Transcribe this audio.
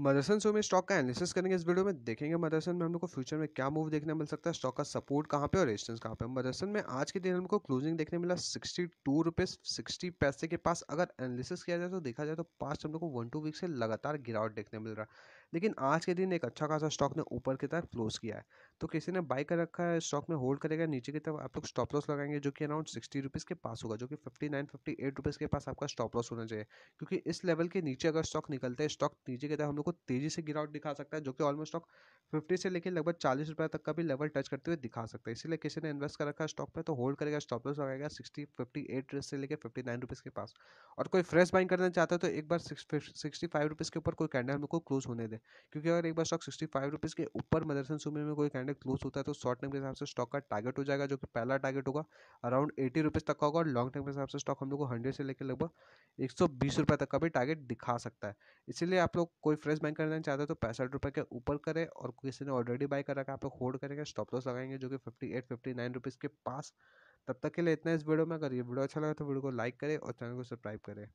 मदरसन शो में स्टॉक का एनालिसिस करेंगे इस वीडियो में देखेंगे मदरसन में हम लोग को फ्यूचर में क्या मूव देखने मिल सकता है स्टॉक का सपोर्ट कहाँ पे और रेजिस्टेंस कहाँ पे मदरसन में आज के दिन हमको क्लोजिंग देखने मिला सिक्सटी टू रुपीज़ सिक्सटी पैसे के पास अगर एनालिसिस किया जाए तो देखा जाए तो पास्ट हम लोग को वन टू वीक से लगातार गिरावट देखने मिल रहा है लेकिन आज के दिन एक अच्छा खासा स्टॉक ने ऊपर की तरफ क्लोज किया है तो किसी ने बाई कर रखा है स्टॉक में होल्ड करेगा नीचे की तरफ आप लोग स्टॉप लॉस लगाएंगे जो कि अराउंड सिक्सटी रुपीज़ के पास होगा जो कि fifty nine fifty eight rupees के पास आपका स्टॉप लॉस होना चाहिए क्योंकि इस लेवल के नीचे अगर स्टॉक निकलता है स्टॉक नीचे की तरफ हम लोग को तेज़ी से गिरावट दिखा सकता है जो कि ऑलमोस्ट स्टॉक फिफ्टी से लेकर लगभग चालीस रुपये तक का भी लेवल टच करते हुए दिखा सकता है इसीलिए किसी ने इन्वेस्ट कर रखा है स्टॉक में तो होल्ड करेगा स्टॉप लॉस लगाएगा सिक्सटी फिफ्टी एट से लेकर फिफ्टी नाइन रुपीज़ के पास और कोई फ्रेश बाइंग करना चाहता है तो एक बार सिक्सटी फाइव रुपीज़ के ऊपर कोई कैंडल हम लोग को क्लोज होने दे क्योंकि अगर एक बार स्टॉक सिक्सटी फाइव रुपीज़ के ऊपर मदरसन सुमी में कोई कैंडल क्लोज होता है तो शॉर्ट टर्म के हिसाब से स्टॉक का टारगेट हो जाएगा जो कि पहला टारगेट होगा अराउंड एटी रुपीज़ तक का होगा और लॉन्ग टर्म के हिसाब से स्टॉक हम लोग को हंड्रेड से लेकर लगभग एक सौ बीस रुपये तक का भी टारगेट दिखा सकता है इसीलिए आप लोग कोई फ्रेश बैंक करना चाहते हो तो पैंसठ रुपये के ऊपर करें और किसी ने ऑलरेडी बाय कर रखा आप लोग होल्ड करेंगे स्टॉप लॉस लगाएंगे जो कि fifty eight fifty nine rupees के पास तब तक के लिए इतना इस वीडियो में अगर ये वीडियो अच्छा लगा तो वीडियो को लाइक करें और चैनल को सब्सक्राइब करें